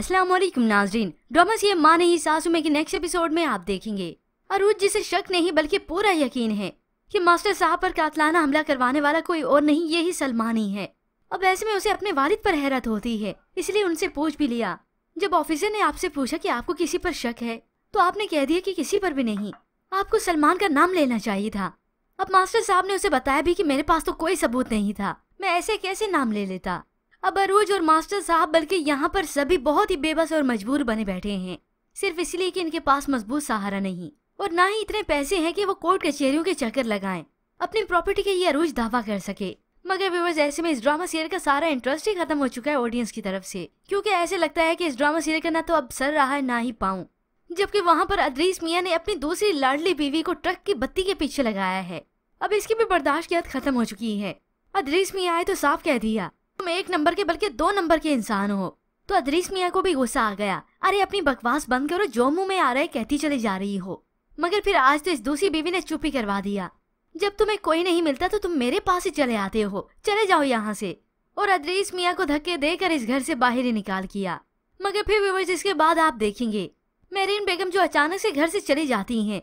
अस्सलाम वालेकुम नाजरीन ड्रामा ये माँ नहीं सासू में के नेक्स्ट एपिसोड में आप देखेंगे अरूज जिसे शक नहीं बल्कि पूरा यकीन है कि मास्टर साहब पर कातलाना हमला करवाने वाला कोई और नहीं यही सलमान ही है अब ऐसे में उसे अपने वालिद पर हैरत होती है इसलिए उनसे पूछ भी लिया जब ऑफिसर ने आपसे पूछा कि आपको किसी पर शक है तो आपने कह दिया कि किसी पर भी नहीं आपको सलमान का नाम लेना चाहिए था अब मास्टर साहब ने उसे बताया भी कि मेरे पास तो कोई सबूत नहीं था मैं ऐसे कैसे नाम ले लेता अब अरूज और मास्टर साहब बल्कि यहाँ पर सभी बहुत ही बेबस और मजबूर बने बैठे हैं सिर्फ इसलिए कि इनके पास मजबूत सहारा नहीं और ना ही इतने पैसे हैं कि वो कोर्ट कचहरियों के चक्कर लगाएं अपनी प्रॉपर्टी के ये अरूज दावा कर सके मगर व्यूवर्स ऐसे में इस ड्रामा सीरियल का सारा इंटरेस्ट ही खत्म हो चुका है ऑडियंस की तरफ से क्योंकि ऐसे लगता है कि इस ड्रामा सीरियल का ना तो अब सर रहा है ना ही पाऊँ जबकि वहाँ पर अद्रीस मियाँ ने अपनी दूसरी लाडली बीवी को ट्रक की बत्ती के पीछे लगाया है अब इसकी भी बर्दाश्त की हद खत्म हो चुकी है अद्रीस मियाँ आए तो साफ कह दिया तुम एक नंबर के बल्कि दो नंबर के इंसान हो तो अदरीस मियाँ को भी गुस्सा आ गया अरे अपनी बकवास बंद करो जो मुंह में आ रहे कहती चली जा रही हो मगर फिर आज तो इस दूसरी बीवी ने चुप ही करवा दिया जब तुम्हें कोई नहीं मिलता तो तुम मेरे पास ही चले आते हो चले जाओ यहाँ से और अदरीस मियाँ को धक्के देकर इस घर से बाहर ही निकाल किया मगर फिर व्यूवर्स इसके बाद आप देखेंगे मेरीन बेगम जो अचानक से घर से चली जाती हैं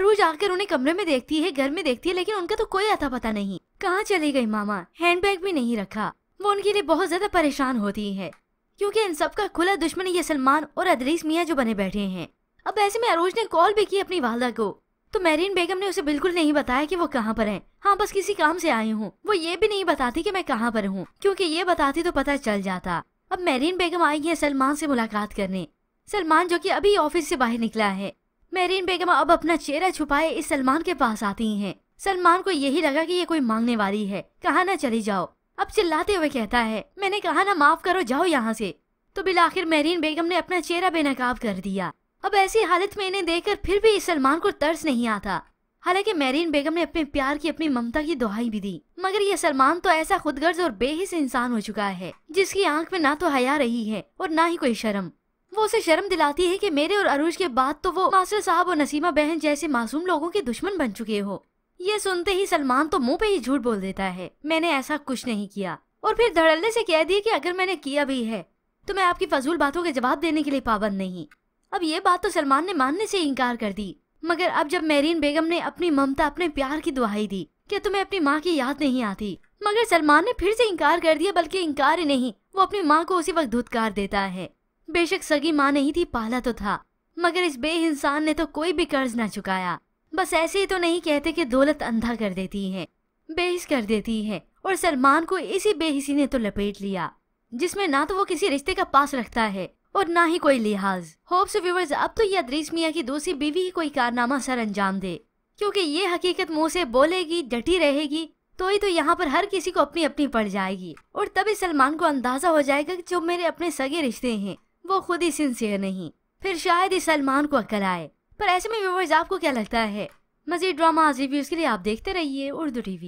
अरूज आकर उन्हें कमरे में देखती है घर में देखती है लेकिन उनका तो कोई अता पता नहीं कहाँ चली गई मामा हैंडबैग भी नहीं रखा वो उनके लिए बहुत ज्यादा परेशान होती है क्योंकि इन सब का खुला दुश्मन ये सलमान और अदरीस मियाँ जो बने बैठे हैं अब ऐसे में अरोज ने कॉल भी की अपनी वालदा को तो मेरीन बेगम ने उसे बिल्कुल नहीं बताया कि वो कहाँ पर हैं। हाँ बस किसी काम से आई हूँ वो ये भी नहीं बताती कि मैं कहाँ पर हूँ क्योंकि ये बताती तो पता चल जाता अब मेरीन बेगम आई है सलमान से मुलाकात करने सलमान जो कि अभी ऑफिस से बाहर निकला है मेरीन बेगम अब अपना चेहरा छुपाए इस सलमान के पास आती है सलमान को यही लगा की ये कोई मांगने वाली है कहा ना चली जाओ अब चिल्लाते हुए कहता है मैंने कहा ना माफ करो जाओ यहाँ से तो बिल आखिर मेहरीन बेगम ने अपना चेहरा बेनकाब कर दिया अब ऐसी हालत में इन्हें देखकर फिर भी सलमान को तर्स नहीं आता हालांकि मेहरीन बेगम ने अपने प्यार की अपनी ममता की दुहाई भी दी मगर ये सलमान तो ऐसा खुदगर्ज और बेहिस इंसान हो चुका है जिसकी आंख में ना तो हया रही है और ना ही कोई शर्म वो उसे शर्म दिलाती है कि मेरे और अरूज के बाद तो वो मास्टर साहब और नसीमा बहन जैसे मासूम लोगों के दुश्मन बन चुके हो ये सुनते ही सलमान तो मुंह पे ही झूठ बोल देता है मैंने ऐसा कुछ नहीं किया और फिर धड़ल्ले से कह दिया कि अगर मैंने किया भी है तो मैं आपकी फजूल बातों के जवाब देने के लिए पाबंद नहीं अब ये बात तो सलमान ने मानने से इनकार कर दी मगर अब जब मेरीन बेगम ने अपनी ममता अपने प्यार की दुहाई दी क्या तुम्हें अपनी माँ की याद नहीं आती मगर सलमान ने फिर से इनकार कर दिया बल्कि इनकार ही नहीं वो अपनी माँ को उसी वक्त धुतकार देता है बेशक सगी माँ नहीं थी पाला तो था मगर इस बे इंसान ने तो कोई भी कर्ज न चुकाया बस ऐसे ही तो नहीं कहते कि दौलत अंधा कर देती है बेहिस कर देती है और सलमान को इसी बेहिसी ने तो लपेट लिया जिसमें ना तो वो किसी रिश्ते का पास रखता है और ना ही कोई लिहाज होप्स व्यूवर्स अब तो अद्रीस मियाँ की दूसरी बीवी ही कोई कारनामा सर अंजाम दे क्योंकि ये हकीकत मुँह से बोलेगी डटी रहेगी तो ही तो यहाँ पर हर किसी को अपनी अपनी पड़ जाएगी और तभी सलमान को अंदाजा हो जाएगा कि जो मेरे अपने सगे रिश्ते हैं वो खुद ही सिंसियर नहीं फिर शायद ही सलमान को अकल आए पर ऐसे में व्यूवर्स आपको क्या लगता है मजीद ड्रामा रिव्यूज के लिए आप देखते रहिए उर्दू टीवी